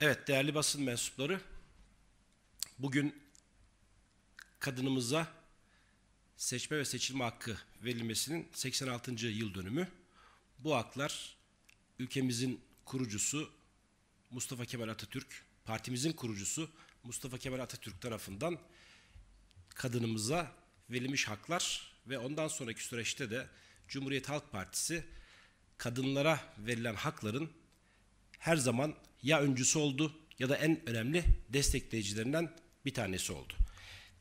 Evet değerli basın mensupları, bugün kadınımıza seçme ve seçilme hakkı verilmesinin 86. yıl dönümü. Bu haklar ülkemizin kurucusu Mustafa Kemal Atatürk, partimizin kurucusu Mustafa Kemal Atatürk tarafından kadınımıza verilmiş haklar ve ondan sonraki süreçte de Cumhuriyet Halk Partisi kadınlara verilen hakların her zaman ya öncüsü oldu ya da en önemli destekleyicilerinden bir tanesi oldu.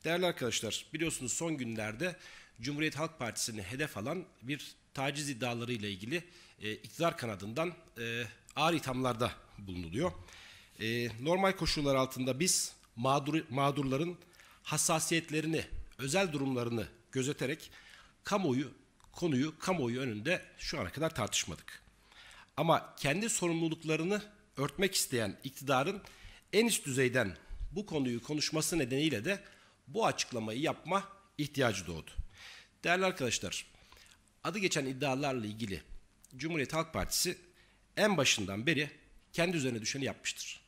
Değerli arkadaşlar biliyorsunuz son günlerde Cumhuriyet Halk Partisi'ni hedef alan bir taciz iddiaları ile ilgili e, iktidar kanadından e, ağır ithamlarda bulunuluyor. E, normal koşullar altında biz mağdur, mağdurların hassasiyetlerini, özel durumlarını gözeterek kamuoyu konuyu kamuoyu önünde şu ana kadar tartışmadık. Ama kendi sorumluluklarını örtmek isteyen iktidarın en üst düzeyden bu konuyu konuşması nedeniyle de bu açıklamayı yapma ihtiyacı doğdu. Değerli arkadaşlar, adı geçen iddialarla ilgili Cumhuriyet Halk Partisi en başından beri kendi üzerine düşeni yapmıştır.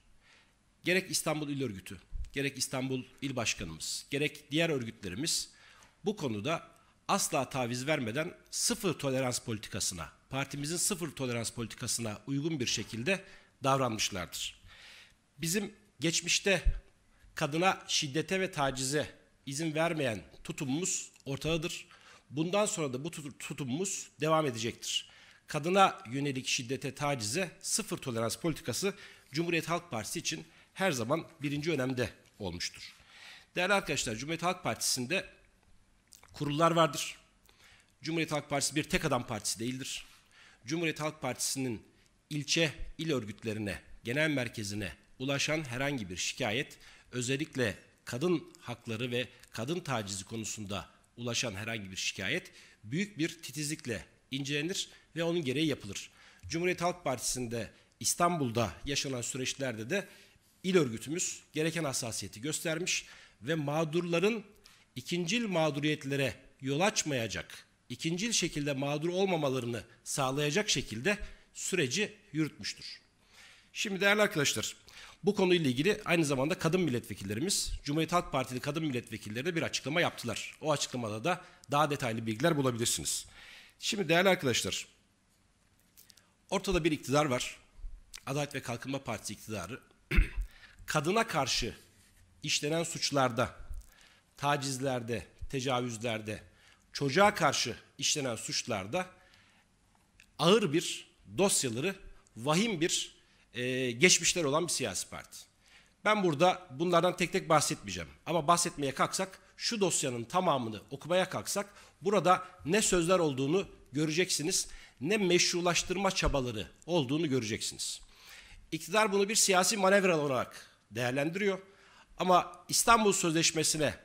Gerek İstanbul İl Örgütü, gerek İstanbul İl Başkanımız, gerek diğer örgütlerimiz bu konuda asla taviz vermeden sıfır tolerans politikasına partimizin sıfır tolerans politikasına uygun bir şekilde davranmışlardır. Bizim geçmişte kadına şiddete ve tacize izin vermeyen tutumumuz ortağıdır. Bundan sonra da bu tutumumuz devam edecektir. Kadına yönelik şiddete, tacize sıfır tolerans politikası Cumhuriyet Halk Partisi için her zaman birinci önemde olmuştur. Değerli arkadaşlar, Cumhuriyet Halk Partisi'nde kurullar vardır. Cumhuriyet Halk Partisi bir tek adam partisi değildir. Cumhuriyet Halk Partisi'nin ilçe il örgütlerine, genel merkezine ulaşan herhangi bir şikayet özellikle kadın hakları ve kadın tacizi konusunda ulaşan herhangi bir şikayet büyük bir titizlikle incelenir ve onun gereği yapılır. Cumhuriyet Halk Partisi'nde İstanbul'da yaşanan süreçlerde de il örgütümüz gereken hassasiyeti göstermiş ve mağdurların ikincil mağduriyetlere yol açmayacak ikincil şekilde mağdur olmamalarını sağlayacak şekilde süreci yürütmüştür. Şimdi değerli arkadaşlar bu konuyla ilgili aynı zamanda kadın milletvekillerimiz Cumhuriyet Halk Partili kadın milletvekilleri de bir açıklama yaptılar. O açıklamada da daha detaylı bilgiler bulabilirsiniz. Şimdi değerli arkadaşlar ortada bir iktidar var. Adalet ve Kalkınma Partisi iktidarı kadına karşı işlenen suçlarda, tacizlerde, tecavüzlerde, çocuğa karşı işlenen suçlarda ağır bir dosyaları vahim bir e, geçmişler olan bir siyasi parti. Ben burada bunlardan tek tek bahsetmeyeceğim. Ama bahsetmeye kalksak şu dosyanın tamamını okumaya kalksak burada ne sözler olduğunu göreceksiniz ne meşrulaştırma çabaları olduğunu göreceksiniz. İktidar bunu bir siyasi manevra olarak değerlendiriyor. Ama İstanbul Sözleşmesi'ne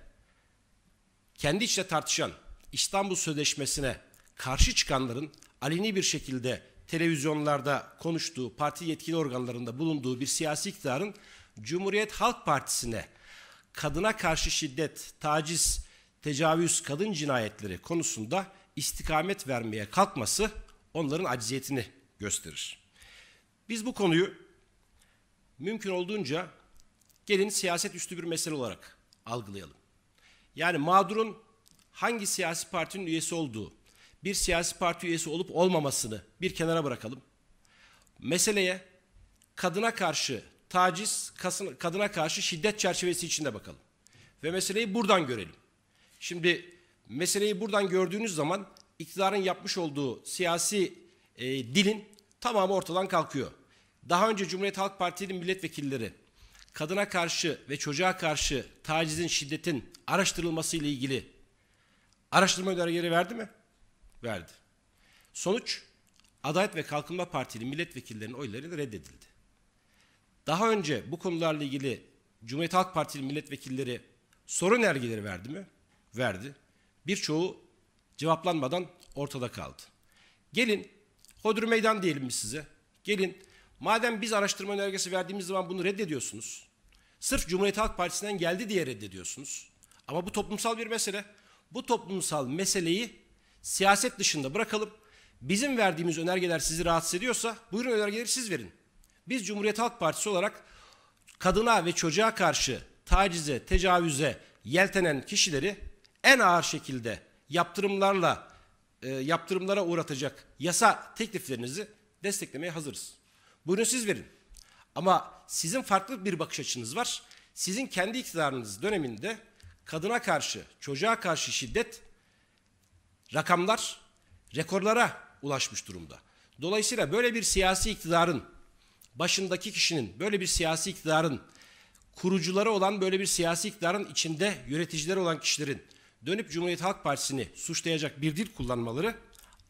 kendi içinde tartışan İstanbul Sözleşmesi'ne karşı çıkanların aleni bir şekilde televizyonlarda konuştuğu, parti yetkili organlarında bulunduğu bir siyasi iktidarın Cumhuriyet Halk Partisi'ne kadına karşı şiddet, taciz, tecavüz, kadın cinayetleri konusunda istikamet vermeye kalkması onların aciziyetini gösterir. Biz bu konuyu mümkün olduğunca gelin siyaset üstü bir mesele olarak algılayalım. Yani mağdurun hangi siyasi partinin üyesi olduğu, bir siyasi parti üyesi olup olmamasını bir kenara bırakalım. Meseleye kadına karşı taciz, kadına karşı şiddet çerçevesi içinde bakalım. Ve meseleyi buradan görelim. Şimdi meseleyi buradan gördüğünüz zaman iktidarın yapmış olduğu siyasi e, dilin tamamı ortadan kalkıyor. Daha önce Cumhuriyet Halk Partisi'nin milletvekilleri kadına karşı ve çocuğa karşı tacizin, şiddetin araştırılması ile ilgili Araştırma önergeleri verdi mi? Verdi. Sonuç Adalet ve Kalkınma Partili milletvekillerinin oyları reddedildi. Daha önce bu konularla ilgili Cumhuriyet Halk Partili milletvekilleri soru önergeleri verdi mi? Verdi. Birçoğu cevaplanmadan ortada kaldı. Gelin hodr meydan diyelim mi size. Gelin madem biz araştırma önergesi verdiğimiz zaman bunu reddediyorsunuz. Sırf Cumhuriyet Halk Partisi'nden geldi diye reddediyorsunuz. Ama bu toplumsal bir mesele bu toplumsal meseleyi siyaset dışında bırakalım. Bizim verdiğimiz önergeler sizi rahatsız ediyorsa buyurun önergeleri siz verin. Biz Cumhuriyet Halk Partisi olarak kadına ve çocuğa karşı tacize, tecavüze yeltenen kişileri en ağır şekilde yaptırımlarla e, yaptırımlara uğratacak yasa tekliflerinizi desteklemeye hazırız. Buyurun siz verin. Ama sizin farklı bir bakış açınız var. Sizin kendi iktidarınız döneminde kadına karşı, çocuğa karşı şiddet rakamlar rekorlara ulaşmış durumda. Dolayısıyla böyle bir siyasi iktidarın başındaki kişinin, böyle bir siyasi iktidarın kurucuları olan böyle bir siyasi iktidarın içinde yöneticileri olan kişilerin dönüp Cumhuriyet Halk Partisi'ni suçlayacak bir dil kullanmaları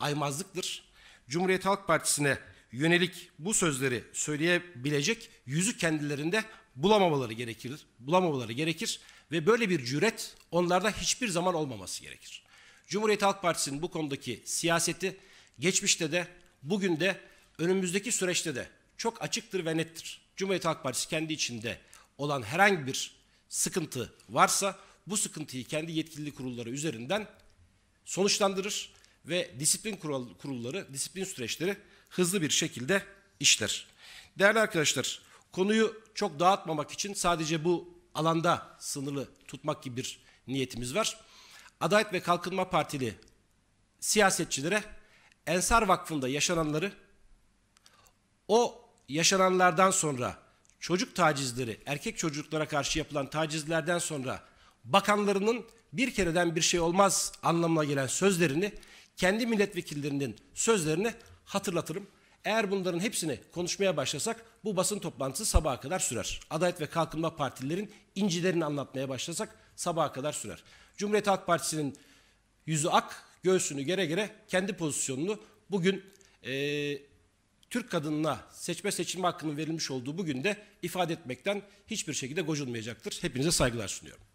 aymazlıktır. Cumhuriyet Halk Partisi'ne yönelik bu sözleri söyleyebilecek yüzü kendilerinde bulamamaları gerekir. Bulamamaları gerekir ve böyle bir cüret onlarda hiçbir zaman olmaması gerekir. Cumhuriyet Halk Partisi'nin bu konudaki siyaseti geçmişte de bugün de önümüzdeki süreçte de çok açıktır ve nettir. Cumhuriyet Halk Partisi kendi içinde olan herhangi bir sıkıntı varsa bu sıkıntıyı kendi yetkili kurulları üzerinden sonuçlandırır ve disiplin kurulları, disiplin süreçleri hızlı bir şekilde işler. Değerli arkadaşlar, Konuyu çok dağıtmamak için sadece bu alanda sınırlı tutmak gibi bir niyetimiz var. Adalet ve Kalkınma Partili siyasetçilere Ensar Vakfı'nda yaşananları o yaşananlardan sonra çocuk tacizleri, erkek çocuklara karşı yapılan tacizlerden sonra bakanlarının bir kereden bir şey olmaz anlamına gelen sözlerini kendi milletvekillerinin sözlerini hatırlatırım. Eğer bunların hepsini konuşmaya başlasak bu basın toplantısı sabaha kadar sürer. Adalet ve Kalkınma Partililerin incilerini anlatmaya başlasak sabaha kadar sürer. Cumhuriyet Halk Partisi'nin yüzü ak, göğsünü gere gere kendi pozisyonunu bugün e, Türk kadınına seçme seçilme hakkının verilmiş olduğu bugün de ifade etmekten hiçbir şekilde gocunmayacaktır. Hepinize saygılar sunuyorum.